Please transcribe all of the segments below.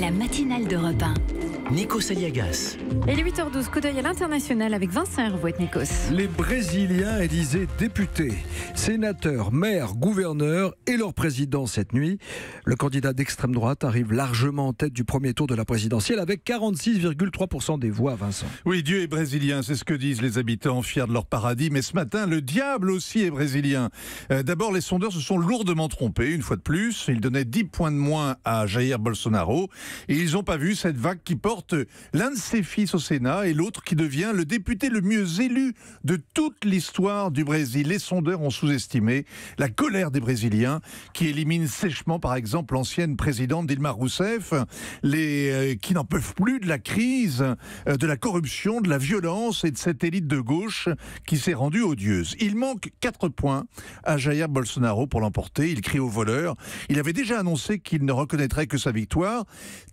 la matinale de repas. Nico Saliagas. Et les 8h12, coup d'œil à l'international avec Vincent Hervouet, Nikos. Les Brésiliens élisaient députés, sénateurs, maires, gouverneurs et leur président cette nuit. Le candidat d'extrême droite arrive largement en tête du premier tour de la présidentielle avec 46,3% des voix, Vincent. Oui, Dieu est brésilien, c'est ce que disent les habitants fiers de leur paradis. Mais ce matin, le diable aussi est brésilien. Euh, d'abord, les sondeurs se sont lourdement trompés, une fois de plus. Ils donnaient 10 points de moins à Jair Bolsonaro ils n'ont pas vu cette vague qui porte l'un de ses fils au Sénat et l'autre qui devient le député le mieux élu de toute l'histoire du Brésil. Les sondeurs ont sous-estimé la colère des Brésiliens qui éliminent sèchement par exemple l'ancienne présidente Dilma Rousseff, les euh, qui n'en peuvent plus de la crise, euh, de la corruption, de la violence et de cette élite de gauche qui s'est rendue odieuse. Il manque quatre points à Jair Bolsonaro pour l'emporter. Il crie au voleur. Il avait déjà annoncé qu'il ne reconnaîtrait que sa victoire.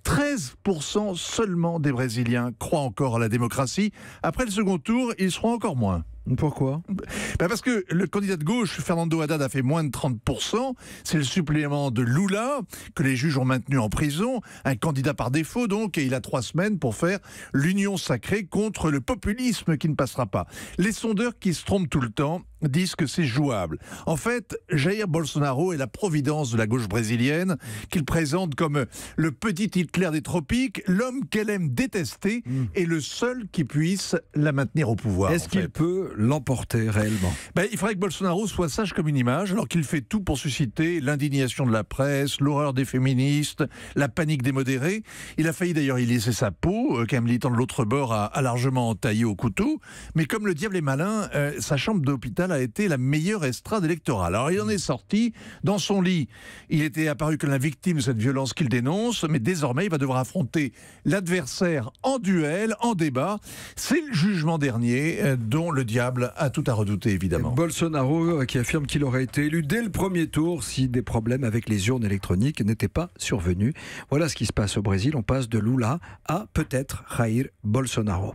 13% seulement des Brésiliens croient encore à la démocratie. Après le second tour, ils seront encore moins. Pourquoi bah, Parce que le candidat de gauche, Fernando Haddad, a fait moins de 30%. C'est le supplément de Lula que les juges ont maintenu en prison. Un candidat par défaut, donc, et il a trois semaines pour faire l'union sacrée contre le populisme qui ne passera pas. Les sondeurs qui se trompent tout le temps disent que c'est jouable. En fait, Jair Bolsonaro est la providence de la gauche brésilienne qu'il présente comme le petit Hitler des tropiques, l'homme qu'elle aime détester hmm. et le seul qui puisse la maintenir au pouvoir. Est-ce qu'il peut l'emporter réellement ben, Il faudrait que Bolsonaro soit sage comme une image, alors qu'il fait tout pour susciter l'indignation de la presse, l'horreur des féministes, la panique des modérés. Il a failli d'ailleurs y laisser sa peau, euh, qu'un militant de l'autre bord a, largement taillé au couteau. Mais comme le diable est malin, euh, sa chambre d'hôpital a été la meilleure estrade électorale. Alors il en est sorti. Dans son lit, il était apparu comme la victime de cette violence qu'il dénonce, mais désormais il va devoir affronter l'adversaire en duel, en débat. C'est le jugement dernier euh, dont le diable à tout à redouter, évidemment. Bolsonaro euh, qui affirme qu'il aurait été élu dès le premier tour si des problèmes avec les urnes électroniques n'étaient pas survenus. Voilà ce qui se passe au Brésil. On passe de Lula à peut-être Jair Bolsonaro.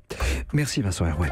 Merci Vincent Herouet.